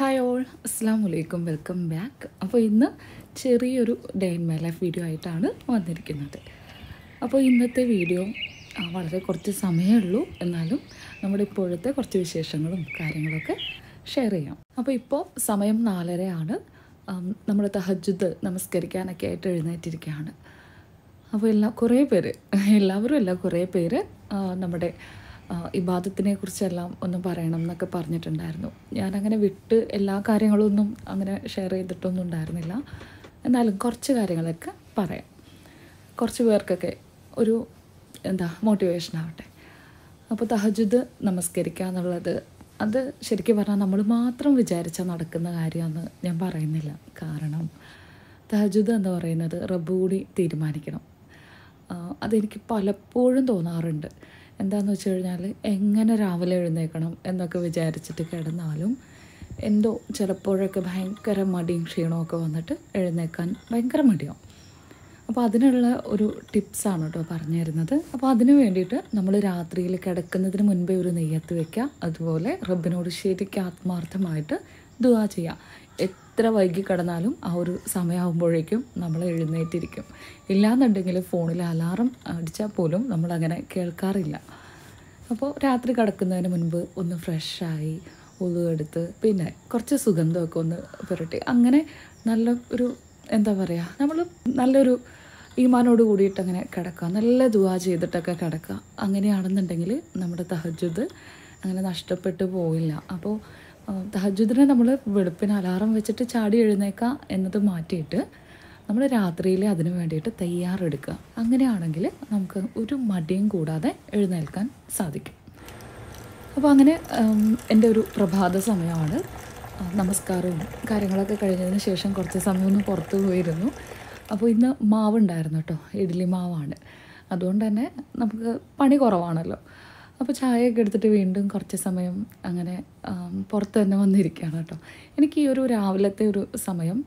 hi all അസ്സാം വലൈക്കും welcome back അപ്പോൾ ഇന്ന് ചെറിയൊരു day in my life video ആയിട്ടാണ് വന്നിരിക്കുന്നത് അപ്പോൾ ഇന്നത്തെ വീഡിയോ വളരെ കുറച്ച് സമയമേ ഉള്ളൂ എന്നാലും നമ്മുടെ ഇപ്പോഴത്തെ കുറച്ച് വിശേഷങ്ങളും കാര്യങ്ങളൊക്കെ ഷെയർ ചെയ്യാം അപ്പോൾ ഇപ്പോൾ സമയം നാലരയാണ് നമ്മൾ തഹജുദ് നമസ്കരിക്കാനൊക്കെ ആയിട്ട് എഴുന്നേറ്റിരിക്കുകയാണ് അപ്പോൾ എല്ലാ കുറേ പേര് എല്ലാവരും അല്ല കുറേ പേര് നമ്മുടെ ഇബാദത്തിനെ കുറിച്ചെല്ലാം ഒന്ന് പറയണം എന്നൊക്കെ പറഞ്ഞിട്ടുണ്ടായിരുന്നു ഞാനങ്ങനെ വിട്ട് എല്ലാ കാര്യങ്ങളൊന്നും അങ്ങനെ ഷെയർ ചെയ്തിട്ടൊന്നും ഉണ്ടായിരുന്നില്ല എന്നാലും കുറച്ച് കാര്യങ്ങളൊക്കെ പറയാം കുറച്ച് പേർക്കൊക്കെ ഒരു എന്താ മോട്ടിവേഷൻ ആവട്ടെ അപ്പോൾ തഹജുദ് നമസ്കരിക്കുക എന്നുള്ളത് അത് ശരിക്കും പറഞ്ഞാൽ നമ്മൾ മാത്രം വിചാരിച്ചാൽ നടക്കുന്ന കാര്യമെന്ന് ഞാൻ പറയുന്നില്ല കാരണം തഹജുദ് എന്ന് പറയുന്നത് റബ്ബ് കൂടി തീരുമാനിക്കണം അതെനിക്ക് പലപ്പോഴും തോന്നാറുണ്ട് എന്താണെന്ന് വെച്ച് കഴിഞ്ഞാൽ എങ്ങനെ രാവിലെ എഴുന്നേക്കണം എന്നൊക്കെ വിചാരിച്ചിട്ട് കിടന്നാലും എന്തോ ചിലപ്പോഴൊക്കെ ഭയങ്കര മടിയും ക്ഷീണമൊക്കെ വന്നിട്ട് എഴുന്നേക്കാൻ ഭയങ്കര മടിയാവും അപ്പോൾ അതിനുള്ള ഒരു ടിപ്സാണ് കേട്ടോ പറഞ്ഞു തരുന്നത് അപ്പോൾ അതിന് വേണ്ടിയിട്ട് നമ്മൾ രാത്രിയിൽ കിടക്കുന്നതിന് മുൻപേ ഒരു നെയ്യത്ത് വയ്ക്കുക അതുപോലെ റബ്ബിനോട് ശരിക്കും ആത്മാർത്ഥമായിട്ട് ദുവാ ചെയ്യുക എത്ര വൈകി കിടന്നാലും ആ ഒരു സമയമാകുമ്പോഴേക്കും നമ്മൾ എഴുന്നേറ്റിരിക്കും ഇല്ലാന്നുണ്ടെങ്കിൽ ഫോണിൽ അലാറം അടിച്ചാൽ പോലും നമ്മളങ്ങനെ കേൾക്കാറില്ല അപ്പോൾ രാത്രി കിടക്കുന്നതിന് മുൻപ് ഒന്ന് ഫ്രഷായി ഉളുവെടുത്ത് പിന്നെ കുറച്ച് സുഗന്ധമൊക്കെ ഒന്ന് പുരട്ടി അങ്ങനെ നല്ല ഒരു എന്താ പറയുക നമ്മൾ നല്ലൊരു ഈമാനോട് കൂടിയിട്ട് അങ്ങനെ കിടക്കുക നല്ല ദുവാ ചെയ്തിട്ടൊക്കെ കിടക്കുക അങ്ങനെയാണെന്നുണ്ടെങ്കിൽ നമ്മുടെ തഹജുദ് അങ്ങനെ നഷ്ടപ്പെട്ടു പോയില്ല അപ്പോൾ തഹജുദിനെ നമ്മൾ വെളുപ്പിന് അലാറം വെച്ചിട്ട് ചാടി എഴുന്നേക്കാം എന്നത് മാറ്റിയിട്ട് നമ്മൾ രാത്രിയിൽ അതിനു വേണ്ടിയിട്ട് തയ്യാറെടുക്കുക അങ്ങനെയാണെങ്കിൽ നമുക്ക് ഒരു മടിയും കൂടാതെ എഴുന്നേൽക്കാൻ സാധിക്കും അപ്പോൾ അങ്ങനെ എൻ്റെ ഒരു പ്രഭാത സമയമാണ് നമസ്കാരവും കാര്യങ്ങളൊക്കെ കഴിഞ്ഞതിന് ശേഷം കുറച്ച് സമയം പുറത്ത് പോയിരുന്നു അപ്പോൾ ഇന്ന് മാവുണ്ടായിരുന്നു കേട്ടോ ഇഡ്ഡലി മാവാണ് അതുകൊണ്ട് തന്നെ നമുക്ക് പണി കുറവാണല്ലോ അപ്പോൾ ചായയൊക്കെ എടുത്തിട്ട് വീണ്ടും കുറച്ച് സമയം അങ്ങനെ പുറത്ത് തന്നെ വന്നിരിക്കുകയാണ് കേട്ടോ എനിക്ക് ഈ ഒരു രാവിലത്തെ ഒരു സമയം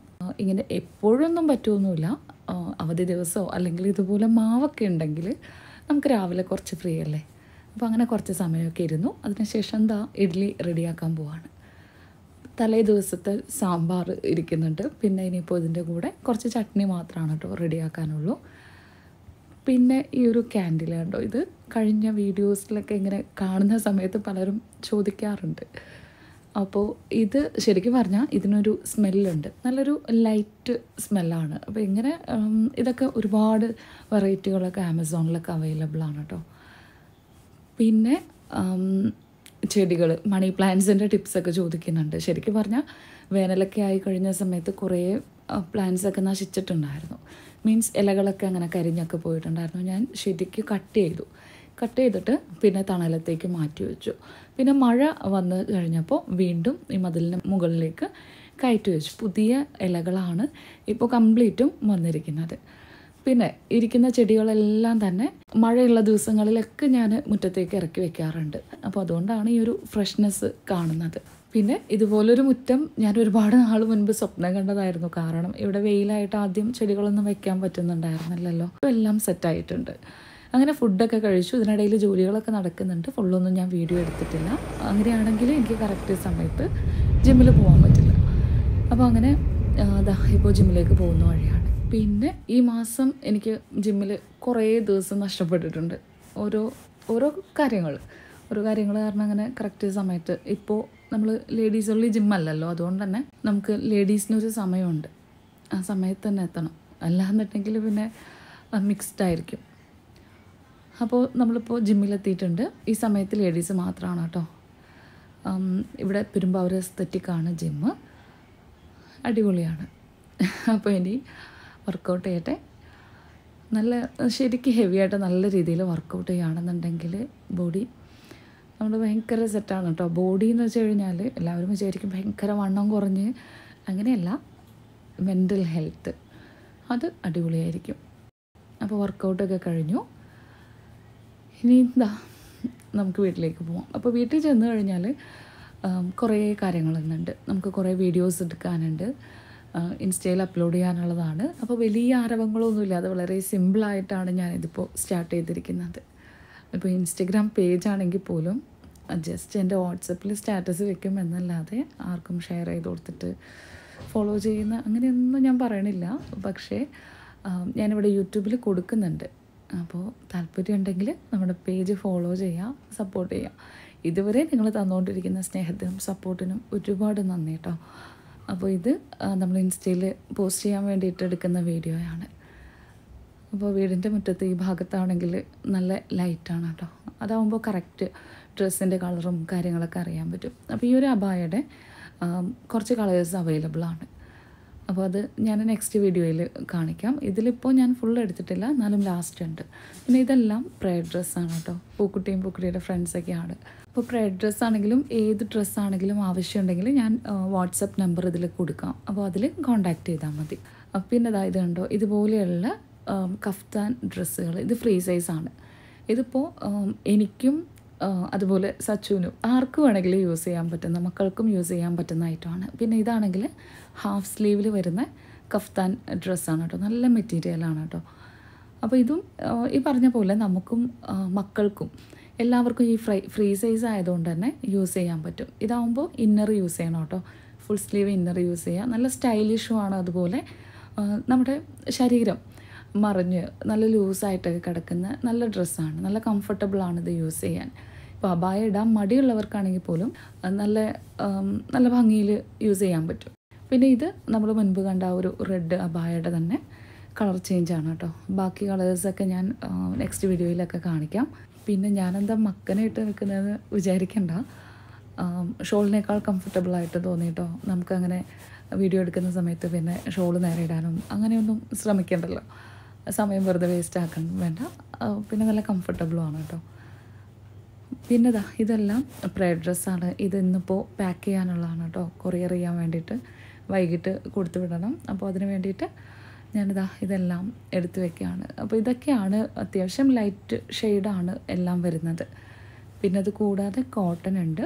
ഇങ്ങനെ എപ്പോഴൊന്നും പറ്റുമൊന്നുമില്ല അവധി ദിവസമോ അല്ലെങ്കിൽ ഇതുപോലെ മാവൊക്കെ ഉണ്ടെങ്കിൽ നമുക്ക് രാവിലെ കുറച്ച് ഫ്രീ അല്ലേ അപ്പോൾ അങ്ങനെ കുറച്ച് സമയമൊക്കെ ഇരുന്നു അതിനുശേഷം എന്താ ഇഡ്ഡലി റെഡിയാക്കാൻ പോവാണ് തലേ ദിവസത്തെ സാമ്പാർ ഇരിക്കുന്നുണ്ട് പിന്നെ ഇനിയിപ്പോൾ ഇതിൻ്റെ കൂടെ കുറച്ച് ചട്നി മാത്രമാണ് കേട്ടോ റെഡിയാക്കാനുള്ളൂ പിന്നെ ഈ ഒരു ക്യാൻഡിൽ കണ്ടോ ഇത് കഴിഞ്ഞ വീഡിയോസിലൊക്കെ ഇങ്ങനെ കാണുന്ന സമയത്ത് പലരും ചോദിക്കാറുണ്ട് അപ്പോൾ ഇത് ശരിക്കും പറഞ്ഞാൽ ഇതിനൊരു സ്മെല്ലുണ്ട് നല്ലൊരു ലൈറ്റ് സ്മെല്ലാണ് അപ്പോൾ ഇങ്ങനെ ഇതൊക്കെ ഒരുപാട് വെറൈറ്റികളൊക്കെ ആമസോണിലൊക്കെ അവൈലബിൾ ആണ് കേട്ടോ പിന്നെ ചെടികൾ മണി പ്ലാന്റ്സിൻ്റെ ടിപ്സൊക്കെ ചോദിക്കുന്നുണ്ട് ശരിക്കും പറഞ്ഞാൽ വേനലൊക്കെ ആയി കഴിഞ്ഞ സമയത്ത് കുറേ പ്ലാന്റ്സൊക്കെ നശിച്ചിട്ടുണ്ടായിരുന്നു മീൻസ് ഇലകളൊക്കെ അങ്ങനെ കരിഞ്ഞൊക്കെ പോയിട്ടുണ്ടായിരുന്നു ഞാൻ ശരിക്ക് കട്ട് ചെയ്തു കട്ട് ചെയ്തിട്ട് പിന്നെ തണലത്തേക്ക് മാറ്റി വെച്ചു പിന്നെ മഴ വന്നു കഴിഞ്ഞപ്പോൾ വീണ്ടും ഈ മതിലിന് മുകളിലേക്ക് കയറ്റി വെച്ചു പുതിയ ഇലകളാണ് ഇപ്പോൾ കംപ്ലീറ്റും വന്നിരിക്കുന്നത് പിന്നെ ഇരിക്കുന്ന ചെടികളെല്ലാം തന്നെ മഴയുള്ള ദിവസങ്ങളിലൊക്കെ ഞാൻ മുറ്റത്തേക്ക് ഇറക്കി വെക്കാറുണ്ട് അപ്പോൾ അതുകൊണ്ടാണ് ഈ ഒരു ഫ്രഷ്നെസ് കാണുന്നത് പിന്നെ ഇതുപോലൊരു മുറ്റം ഞാൻ ഒരുപാട് നാൾ മുൻപ് സ്വപ്നം കണ്ടതായിരുന്നു കാരണം ഇവിടെ വെയിലായിട്ട് ആദ്യം ചെടികളൊന്നും വെക്കാൻ പറ്റുന്നുണ്ടായിരുന്നില്ലല്ലോ ഇപ്പോൾ എല്ലാം സെറ്റായിട്ടുണ്ട് അങ്ങനെ ഫുഡൊക്കെ കഴിച്ചു ഇതിനിടയിൽ ജോലികളൊക്കെ നടക്കുന്നുണ്ട് ഫുള്ളൊന്നും ഞാൻ വീഡിയോ എടുത്തിട്ടില്ല അങ്ങനെയാണെങ്കിൽ എനിക്ക് കറക്റ്റ് സമയത്ത് ജിമ്മിൽ പോകാൻ പറ്റില്ല അപ്പോൾ അങ്ങനെ ഇപ്പോൾ ജിമ്മിലേക്ക് പോകുന്ന വഴിയാണ് പിന്നെ ഈ മാസം എനിക്ക് ജിമ്മിൽ കുറേ ദിവസം നഷ്ടപ്പെട്ടിട്ടുണ്ട് ഓരോ ഓരോ കാര്യങ്ങൾ ഓരോ കാര്യങ്ങൾ കാരണം അങ്ങനെ കറക്റ്റ് സമയത്ത് ഇപ്പോൾ നമ്മൾ ലേഡീസ് ഉള്ള ജിമ്മല്ലല്ലോ അതുകൊണ്ട് തന്നെ നമുക്ക് ലേഡീസിനൊരു സമയമുണ്ട് ആ സമയത്ത് തന്നെ എത്തണം അല്ലാന്നുണ്ടെങ്കിൽ പിന്നെ മിക്സ്ഡ് ആയിരിക്കും അപ്പോൾ നമ്മളിപ്പോൾ ജിമ്മിലെത്തിയിട്ടുണ്ട് ഈ സമയത്ത് ലേഡീസ് മാത്രമാണ് കേട്ടോ ഇവിടെ പെരുമ്പാവൂർ എസ്തറ്റിക്കാണ് ജിമ്മ് അടിപൊളിയാണ് അപ്പോൾ ഇനി വർക്കൗട്ട് ചെയ്യട്ടെ നല്ല ശരിക്കും ഹെവി ആയിട്ട് നല്ല രീതിയിൽ വർക്കൗട്ട് ചെയ്യുകയാണെന്നുണ്ടെങ്കിൽ ബോഡി നമ്മൾ ഭയങ്കര സെറ്റാണ് കേട്ടോ ബോഡി എന്ന് വെച്ച് കഴിഞ്ഞാൽ എല്ലാവരും വിചാരിക്കും ഭയങ്കര വണ്ണം കുറഞ്ഞ് അങ്ങനെയല്ല മെൻ്റൽ ഹെൽത്ത് അത് അടിപൊളിയായിരിക്കും അപ്പോൾ വർക്കൗട്ടൊക്കെ കഴിഞ്ഞു ഇനി എന്താ നമുക്ക് വീട്ടിലേക്ക് പോവാം അപ്പോൾ വീട്ടിൽ ചെന്ന് കഴിഞ്ഞാൽ കുറേ കാര്യങ്ങളുണ്ട് നമുക്ക് കുറേ വീഡിയോസ് എടുക്കാനുണ്ട് ഇൻസ്റ്റയിൽ അപ്ലോഡ് ചെയ്യാനുള്ളതാണ് അപ്പോൾ വലിയ ആരവങ്ങളൊന്നുമില്ല അത് വളരെ സിമ്പിളായിട്ടാണ് ഞാനിതിപ്പോൾ സ്റ്റാർട്ട് ചെയ്തിരിക്കുന്നത് ഇപ്പോൾ ഇൻസ്റ്റഗ്രാം പേജാണെങ്കിൽ പോലും ജസ്റ്റ് എൻ്റെ വാട്സപ്പിൽ സ്റ്റാറ്റസ് വെക്കും എന്നല്ലാതെ ആർക്കും ഷെയർ ചെയ്ത് കൊടുത്തിട്ട് ഫോളോ ചെയ്യുന്ന അങ്ങനെയൊന്നും ഞാൻ പറയണില്ല പക്ഷേ ഞാനിവിടെ യൂട്യൂബിൽ കൊടുക്കുന്നുണ്ട് അപ്പോൾ താല്പര്യം ഉണ്ടെങ്കിൽ നമ്മുടെ പേജ് ഫോളോ ചെയ്യാം സപ്പോർട്ട് ചെയ്യുക ഇതുവരെ നിങ്ങൾ തന്നുകൊണ്ടിരിക്കുന്ന സ്നേഹത്തിനും സപ്പോർട്ടിനും ഒരുപാട് നന്ദി കേട്ടോ അപ്പോൾ ഇത് നമ്മൾ ഇൻസ്റ്റയിൽ പോസ്റ്റ് ചെയ്യാൻ വേണ്ടിയിട്ട് എടുക്കുന്ന വീഡിയോയാണ് അപ്പോൾ വീടിൻ്റെ മുറ്റത്ത് ഈ ഭാഗത്താണെങ്കിൽ നല്ല ലൈറ്റാണ് കേട്ടോ അതാവുമ്പോൾ കറക്റ്റ് ഡ്രസ്സിൻ്റെ കളറും കാര്യങ്ങളൊക്കെ അറിയാൻ പറ്റും അപ്പോൾ ഈ ഒരു അബായയുടെ കുറച്ച് കളേഴ്സ് അവൈലബിൾ ആണ് അപ്പോൾ അത് ഞാൻ നെക്സ്റ്റ് വീഡിയോയിൽ കാണിക്കാം ഇതിലിപ്പോൾ ഞാൻ ഫുൾ എടുത്തിട്ടില്ല എന്നാലും ലാസ്റ്റ് ഉണ്ട് പിന്നെ ഇതെല്ലാം പ്രയർ ഡ്രസ്സാണ് കേട്ടോ പൂക്കുട്ടിയും പൂക്കുട്ടിയുടെ ഫ്രണ്ട്സൊക്കെയാണ് ഇപ്പോൾ പ്രൈഡ് ഡ്രസ്സ് ആണെങ്കിലും ഏത് ഡ്രസ്സാണെങ്കിലും ആവശ്യമുണ്ടെങ്കിൽ ഞാൻ വാട്സപ്പ് നമ്പർ ഇതിൽ കൊടുക്കാം അപ്പോൾ അതിൽ കോൺടാക്റ്റ് ചെയ്താൽ മതി പിന്നെ അതായത് കണ്ടോ ഇതുപോലെയുള്ള കഫ്താൻ ഡ്രസ്സുകൾ ഇത് ഫ്രീ സൈസാണ് ഇതിപ്പോൾ എനിക്കും അതുപോലെ സച്ചുവിനും ആർക്ക് വേണമെങ്കിലും യൂസ് ചെയ്യാൻ പറ്റുന്ന മക്കൾക്കും യൂസ് ചെയ്യാൻ പറ്റുന്ന ഐറ്റമാണ് പിന്നെ ഇതാണെങ്കിൽ ഹാഫ് സ്ലീവിൽ വരുന്ന കഫ്താൻ ഡ്രസ്സാണ് കേട്ടോ നല്ല മെറ്റീരിയലാണ് കേട്ടോ അപ്പോൾ ഇതും ഈ പറഞ്ഞ പോലെ നമുക്കും മക്കൾക്കും എല്ലാവർക്കും ഈ ഫ്രൈ ഫ്രീ സൈസ് ആയതുകൊണ്ട് തന്നെ യൂസ് ചെയ്യാൻ പറ്റും ഇതാവുമ്പോൾ ഇന്നർ യൂസ് ചെയ്യണം കേട്ടോ ഫുൾ സ്ലീവ് ഇന്നർ യൂസ് ചെയ്യുക നല്ല സ്റ്റൈലിഷും ആണ് അതുപോലെ നമ്മുടെ ശരീരം മറിഞ്ഞ് നല്ല ലൂസായിട്ടൊക്കെ കിടക്കുന്ന നല്ല ഡ്രസ്സാണ് നല്ല കംഫർട്ടബിളാണ് ഇത് യൂസ് ചെയ്യാൻ ഇപ്പോൾ അബായ ഇടാൻ മടിയുള്ളവർക്കാണെങ്കിൽ പോലും നല്ല നല്ല ഭംഗിയിൽ യൂസ് ചെയ്യാൻ പറ്റും പിന്നെ ഇത് നമ്മൾ മുൻപ് കണ്ട ഒരു റെഡ് അബായയുടെ തന്നെ കളർ ചേഞ്ച് ആണ് കേട്ടോ ബാക്കി കളേഴ്സൊക്കെ ഞാൻ നെക്സ്റ്റ് വീഡിയോയിലൊക്കെ കാണിക്കാം പിന്നെ ഞാനെന്താ മക്കനെ ഇട്ട് നിൽക്കുന്നത് വിചാരിക്കണ്ട ഷോളിനേക്കാൾ കംഫർട്ടബിളായിട്ട് കേട്ടോ നമുക്കങ്ങനെ വീഡിയോ എടുക്കുന്ന സമയത്ത് പിന്നെ ഷോൾ നേരെ ഇടാനും അങ്ങനെയൊന്നും ശ്രമിക്കണ്ടല്ലോ സമയം വെറുതെ വേസ്റ്റ് ആക്കണം വേണ്ട പിന്നെ നല്ല കംഫർട്ടബിളും ആണ് കേട്ടോ പിന്നെ ഇതാ ഇതെല്ലാം പ്രേ ഡ്രസ്സാണ് ഇത് ഇന്നിപ്പോൾ പാക്ക് ചെയ്യാനുള്ളതാണ് കേട്ടോ കൊറിയർ ചെയ്യാൻ വേണ്ടിയിട്ട് വൈകിട്ട് കൊടുത്തു വിടണം അപ്പോൾ അതിന് വേണ്ടിയിട്ട് ഞാനിതാ ഇതെല്ലാം എടുത്തു വെക്കുകയാണ് അപ്പോൾ ഇതൊക്കെയാണ് അത്യാവശ്യം ലൈറ്റ് ഷെയ്ഡാണ് എല്ലാം വരുന്നത് പിന്നെ അത് കൂടാതെ കോട്ടൺ ഉണ്ട്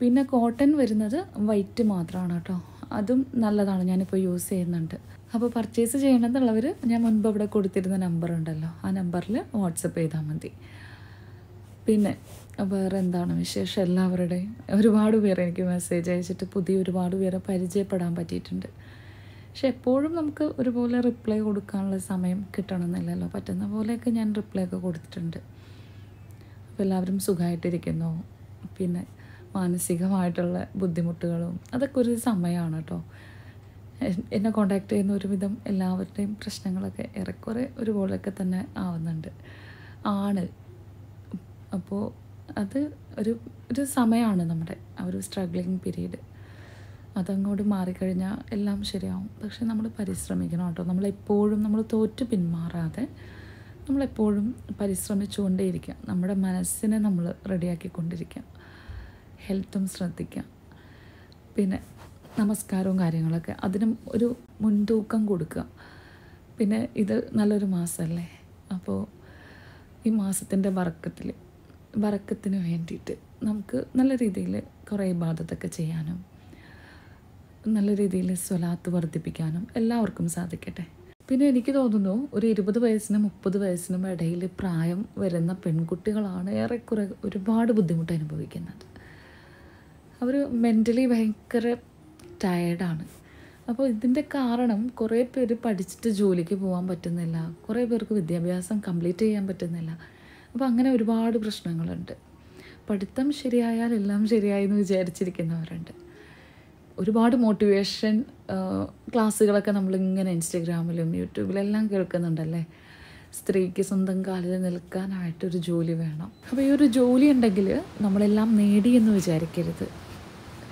പിന്നെ കോട്ടൺ വരുന്നത് വൈറ്റ് മാത്രമാണ് കേട്ടോ അതും നല്ലതാണ് ഞാനിപ്പോൾ യൂസ് ചെയ്യുന്നുണ്ട് അപ്പോൾ പർച്ചേസ് ചെയ്യണമെന്നുള്ളവർ ഞാൻ മുൻപ് ഇവിടെ കൊടുത്തിരുന്ന നമ്പർ ഉണ്ടല്ലോ ആ നമ്പറിൽ വാട്സപ്പ് ചെയ്താൽ മതി പിന്നെ വേറെ എന്താണ് വിശേഷം എല്ലാവരുടെയും ഒരുപാട് പേർ എനിക്ക് മെസ്സേജ് അയച്ചിട്ട് പുതിയ ഒരുപാട് പേരെ പരിചയപ്പെടാൻ പറ്റിയിട്ടുണ്ട് പക്ഷെ എപ്പോഴും നമുക്ക് ഒരുപോലെ റിപ്ലൈ കൊടുക്കാനുള്ള സമയം കിട്ടണമെന്നില്ലല്ലോ പറ്റുന്ന പോലെയൊക്കെ ഞാൻ റിപ്ലൈ ഒക്കെ കൊടുത്തിട്ടുണ്ട് അപ്പോൾ എല്ലാവരും സുഖമായിട്ടിരിക്കുന്നു പിന്നെ മാനസികമായിട്ടുള്ള ബുദ്ധിമുട്ടുകളും അതൊക്കെ ഒരു സമയമാണ് കേട്ടോ എന്നെ കോണ്ടാക്ട് ചെയ്യുന്ന ഒരുവിധം എല്ലാവരുടെയും പ്രശ്നങ്ങളൊക്കെ ഏറെക്കുറെ ഒരുപോലെയൊക്കെ തന്നെ ആവുന്നുണ്ട് ആണ് അപ്പോൾ അത് ഒരു ഒരു സമയമാണ് നമ്മുടെ ആ ഒരു സ്ട്രഗ്ലിങ് പീരീഡ് അതങ്ങോട്ട് മാറിക്കഴിഞ്ഞാൽ എല്ലാം ശരിയാവും പക്ഷെ നമ്മൾ പരിശ്രമിക്കണം കേട്ടോ നമ്മളെപ്പോഴും നമ്മൾ തോറ്റ് പിന്മാറാതെ നമ്മളെപ്പോഴും പരിശ്രമിച്ചുകൊണ്ടേയിരിക്കുക നമ്മുടെ മനസ്സിനെ നമ്മൾ റെഡിയാക്കിക്കൊണ്ടിരിക്കുക ഹെൽത്തും ശ്രദ്ധിക്കുക പിന്നെ നമസ്കാരവും കാര്യങ്ങളൊക്കെ അതിനും ഒരു മുൻതൂക്കം കൊടുക്കുക പിന്നെ ഇത് നല്ലൊരു മാസമല്ലേ അപ്പോൾ ഈ മാസത്തിൻ്റെ വറക്കത്തിൽ വറക്കത്തിന് വേണ്ടിയിട്ട് നമുക്ക് നല്ല രീതിയിൽ കുറേ ബാധത്തൊക്കെ ചെയ്യാനും നല്ല രീതിയിൽ സ്വലാത്ത് വർദ്ധിപ്പിക്കാനും എല്ലാവർക്കും സാധിക്കട്ടെ പിന്നെ എനിക്ക് തോന്നുന്നു ഒരു ഇരുപത് വയസ്സിനും മുപ്പത് വയസ്സിനും ഇടയിൽ പ്രായം വരുന്ന പെൺകുട്ടികളാണ് ഏറെക്കുറെ ഒരുപാട് ബുദ്ധിമുട്ട് അനുഭവിക്കുന്നത് അവർ മെൻ്റലി ഭയങ്കര ടയേർഡാണ് അപ്പോൾ ഇതിൻ്റെ കാരണം കുറേ പേര് പഠിച്ചിട്ട് ജോലിക്ക് പോകാൻ പറ്റുന്നില്ല കുറേ പേർക്ക് വിദ്യാഭ്യാസം കംപ്ലീറ്റ് ചെയ്യാൻ പറ്റുന്നില്ല അപ്പോൾ അങ്ങനെ ഒരുപാട് പ്രശ്നങ്ങളുണ്ട് പഠിത്തം ശരിയായാൽ എല്ലാം ശരിയായി എന്ന് വിചാരിച്ചിരിക്കുന്നവരുണ്ട് ഒരുപാട് മോട്ടിവേഷൻ ക്ലാസ്സുകളൊക്കെ നമ്മളിങ്ങനെ ഇൻസ്റ്റഗ്രാമിലും യൂട്യൂബിലെല്ലാം കേൾക്കുന്നുണ്ടല്ലേ സ്ത്രീക്ക് സ്വന്തം കാലിൽ നിൽക്കാനായിട്ടൊരു ജോലി വേണം അപ്പോൾ ഈ ഒരു ജോലി ഉണ്ടെങ്കിൽ നമ്മളെല്ലാം നേടി എന്ന് വിചാരിക്കരുത്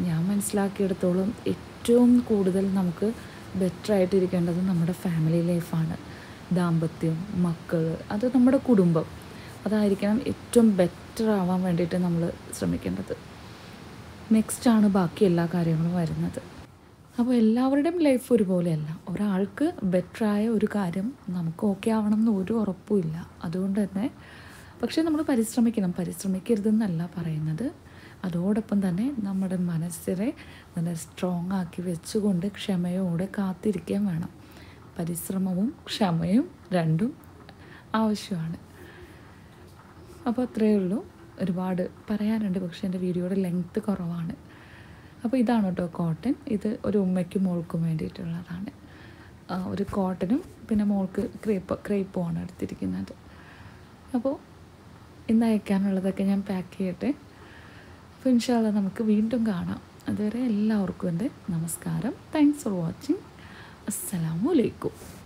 ഞാൻ മനസ്സിലാക്കിയെടുത്തോളം ഏറ്റവും കൂടുതൽ നമുക്ക് ബെറ്റർ ആയിട്ടിരിക്കേണ്ടത് നമ്മുടെ ഫാമിലി ലൈഫാണ് ദാമ്പത്യം മക്കൾ അത് നമ്മുടെ കുടുംബം അതായിരിക്കണം ഏറ്റവും ബെറ്റർ ആവാൻ വേണ്ടിയിട്ട് നമ്മൾ ശ്രമിക്കേണ്ടത് നെക്സ്റ്റാണ് ആണ് ബാക്കി എല്ലാ കാര്യങ്ങളും വരുന്നത് അപ്പോൾ എല്ലാവരുടെയും ലൈഫ് ഒരുപോലെയല്ല ഒരാൾക്ക് ബെറ്ററായ ഒരു കാര്യം നമുക്ക് ഓക്കെ ആവണം എന്ന് ഒരു ഉറപ്പുമില്ല അതുകൊണ്ട് തന്നെ പക്ഷേ നമ്മൾ പരിശ്രമിക്കണം പരിശ്രമിക്കരുതെന്നല്ല പറയുന്നത് അതോടൊപ്പം തന്നെ നമ്മുടെ മനസ്സിനെ നല്ല സ്ട്രോങ് ആക്കി വെച്ചുകൊണ്ട് ക്ഷമയോടെ കാത്തിരിക്കാൻ വേണം പരിശ്രമവും ക്ഷമയും രണ്ടും ആവശ്യമാണ് അപ്പോൾ അത്രയേ ഉള്ളൂ ഒരുപാട് പറയാനുണ്ട് പക്ഷേ എൻ്റെ വീഡിയോയുടെ ലെങ്ത്ത് കുറവാണ് അപ്പോൾ ഇതാണ് കേട്ടോ കോട്ടൺ ഇത് ഒരു ഉമ്മയ്ക്കും മോൾക്കും വേണ്ടിയിട്ടുള്ളതാണ് ഒരു കോട്ടനും പിന്നെ മോൾക്ക് ക്രേപ്പ് ക്രേപ്പുമാണ് എടുത്തിരിക്കുന്നത് അപ്പോൾ ഇന്ന് അയക്കാനുള്ളതൊക്കെ ഞാൻ പാക്ക് ചെയ്യട്ടെ അപ്പോൾ ഇൻഷാല്ല നമുക്ക് വീണ്ടും കാണാം അതുവരെ എല്ലാവർക്കും എൻ്റെ നമസ്കാരം താങ്ക്സ് ഫോർ വാച്ചിങ് അസ്സലാമലൈക്കും